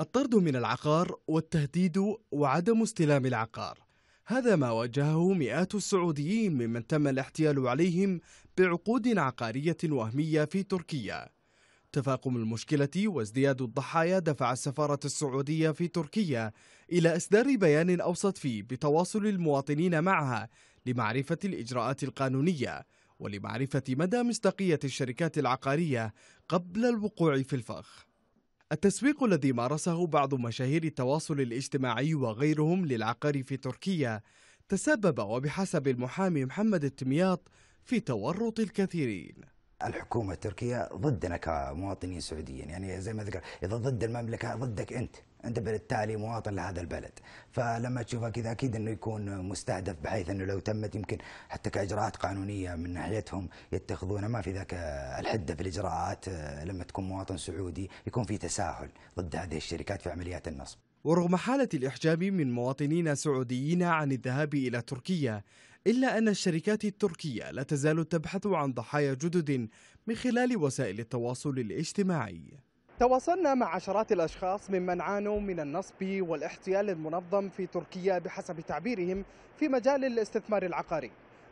الطرد من العقار والتهديد وعدم استلام العقار هذا ما واجهه مئات السعوديين ممن تم الاحتيال عليهم بعقود عقارية وهمية في تركيا تفاقم المشكلة وازدياد الضحايا دفع السفارة السعودية في تركيا إلى إصدار بيان أوسط فيه بتواصل المواطنين معها لمعرفة الإجراءات القانونية ولمعرفة مدى مصداقية الشركات العقارية قبل الوقوع في الفخ التسويق الذي مارسه بعض مشاهير التواصل الاجتماعي وغيرهم للعقار في تركيا تسبب وبحسب المحامي محمد التمياط في تورط الكثيرين الحكومة التركية ضدنا كمواطنين سعوديين يعني زي ما ذكر إذا ضد المملكة ضدك أنت انت بالتالي مواطن لهذا البلد فلما تشوفها كذا اكيد انه يكون مستهدف بحيث انه لو تمت يمكن حتى كاجراءات قانونيه من ناحيتهم يتخذونها ما في ذاك الحده في الاجراءات آه، لما تكون مواطن سعودي يكون في تساهل ضد هذه الشركات في عمليات النصب ورغم حالة الإحجام من مواطنين سعوديين عن الذهاب إلى تركيا إلا أن الشركات التركية لا تزال تبحث عن ضحايا جدد من خلال وسائل التواصل الاجتماعي تواصلنا مع عشرات الأشخاص ممن عانوا من النصب والاحتيال المنظم في تركيا بحسب تعبيرهم في مجال الاستثمار العقاري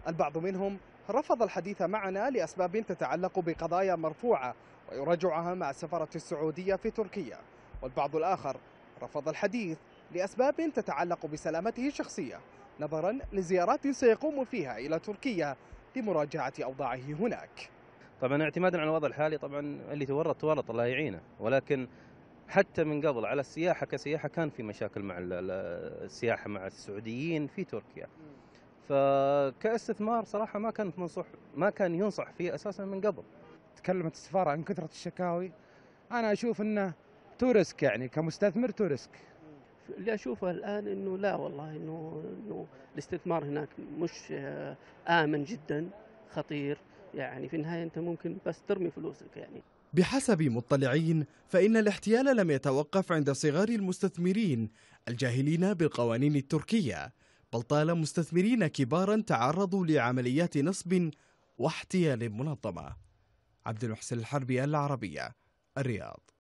البعض منهم رفض الحديث معنا لأسباب تتعلق بقضايا مرفوعة ويراجعها مع السفارة السعودية في تركيا والبعض الآخر رفض الحديث لأسباب تتعلق بسلامته الشخصية نظرا لزيارات سيقوم فيها إلى تركيا لمراجعة أوضاعه هناك طبعا اعتمادا على الوضع الحالي طبعا اللي تورط تورط الله يعينه ولكن حتى من قبل على السياحه كسياحه كان في مشاكل مع السياحه مع السعوديين في تركيا فكاستثمار صراحه ما كانت منصح ما كان ينصح فيه اساسا من قبل تكلمت السفاره عن كثره الشكاوي انا اشوف انه تورسك يعني كمستثمر تورسك اللي اشوفه الان انه لا والله انه انه الاستثمار هناك مش آه، امن جدا خطير يعني في النهاية أنت ممكن بس ترمي فلوسك يعني بحسب مطلعين فإن الاحتيال لم يتوقف عند صغار المستثمرين الجاهلين بالقوانين التركية بل طال مستثمرين كبارا تعرضوا لعمليات نصب واحتيال منظمة عبد المحسن الحربي العربية الرياض